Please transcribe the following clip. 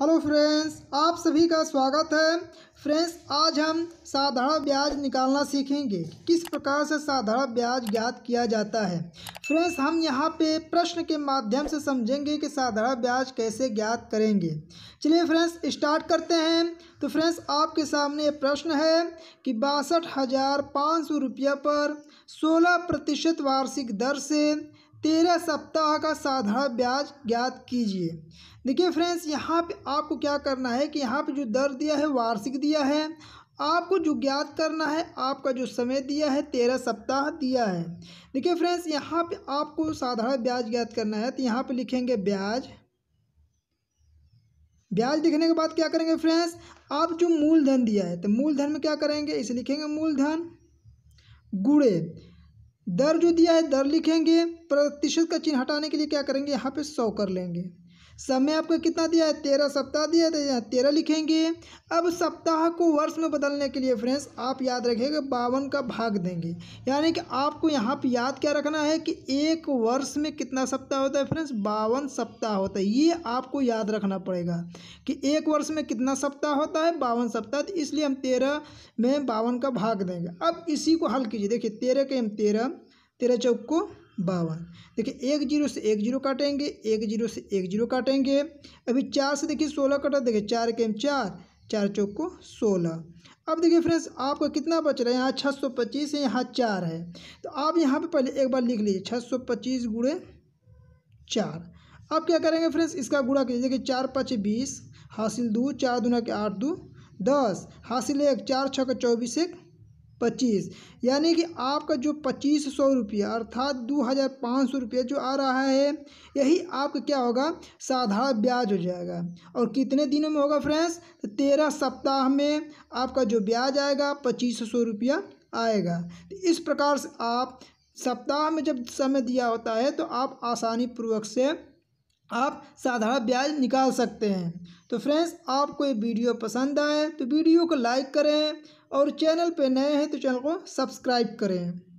hello friends आप सभी का स्वागत है फ्रेंड्स आज हम साधारण ब्याज निकालना सीखेंगे किस प्रकार से साधारण ब्याज ज्ञात किया जाता है फ्रेंड्स हम यहाँ पे प्रश्न के माध्यम से समझेंगे कि साधारण ब्याज कैसे ज्ञात करेंगे चलिए फ्रेंड्स स्टार्ट करते हैं तो फ्रेंड्स आपके सामने प्रश्न है कि बासठ हज़ार पाँच सौ पर सोलह प्रतिशत वार्षिक दर से तेरह सप्ताह का साधारण ब्याज ज्ञात कीजिए देखिए फ्रेंड्स यहाँ पे आपको क्या करना है कि यहाँ पे जो दर दिया है वार्षिक दिया है आपको जो ज्ञात करना है आपका जो समय दिया है तेरह सप्ताह दिया है देखिए फ्रेंड्स यहाँ पे आपको साधारण ब्याज ज्ञात करना है तो यहाँ पे लिखेंगे ब्याज ब्याज लिखने के बाद क्या करेंगे फ्रेंड्स आप जो मूलधन दिया है तो मूलधन में क्या करेंगे इसे लिखेंगे मूलधन गुड़े दर जो दिया है दर लिखेंगे प्रतिशत का चिन्ह हटाने के लिए क्या करेंगे यहाँ पे सौ कर लेंगे समय आपका कितना दिया है तेरह सप्ताह दिया है तो यहाँ तेरह लिखेंगे अब सप्ताह को वर्ष में बदलने के लिए फ्रेंड्स आप याद रखेंगे बावन का भाग देंगे यानी कि आपको यहाँ पर याद क्या रखना है कि एक वर्ष में कितना सप्ताह होता है फ्रेंड्स बावन सप्ताह होता है ये आपको याद रखना पड़ेगा कि एक वर्ष में कितना सप्ताह होता है बावन सप्ताह तो इसलिए हम तेरह में बावन का भाग देंगे अब इसी को हल कीजिए देखिए तेरह के हम तेरह तेरह चौक को बावन देखिए एक जीरो से एक जीरो काटेंगे एक जीरो से एक जीरो काटेंगे अभी चार से देखिए सोलह कटा देखिए चार के एम चार चार चौक को सोलह अब देखिए फ्रेंड्स आपका कितना बच रहा है यहाँ छः सौ पच्चीस है यहाँ चार है तो आप यहाँ पे पहले एक बार लिख लीजिए छः सौ पच्चीस गुड़े चार अब क्या करेंगे फ्रेंड्स इसका गुड़ा कीजिए देखिए चार पाँच बीस हासिल दो चार दूना के आठ दो दस हासिल एक चार छः का चौबीस एक पच्चीस यानी कि आपका जो पच्चीस सौ रुपया अर्थात दो हज़ार पाँच सौ रुपया जो आ रहा है यही आपका क्या होगा साधारण ब्याज हो जाएगा और कितने दिनों में होगा फ्रेंड्स तो तेरह सप्ताह में आपका जो ब्याज आएगा पच्चीस सौ रुपया आएगा तो इस प्रकार से आप सप्ताह में जब समय दिया होता है तो आप आसानी पूर्वक से आप साधारण ब्याज निकाल सकते हैं तो फ्रेंड्स आपको ये वीडियो पसंद आए तो वीडियो को लाइक करें और चैनल पे नए हैं तो चैनल को सब्सक्राइब करें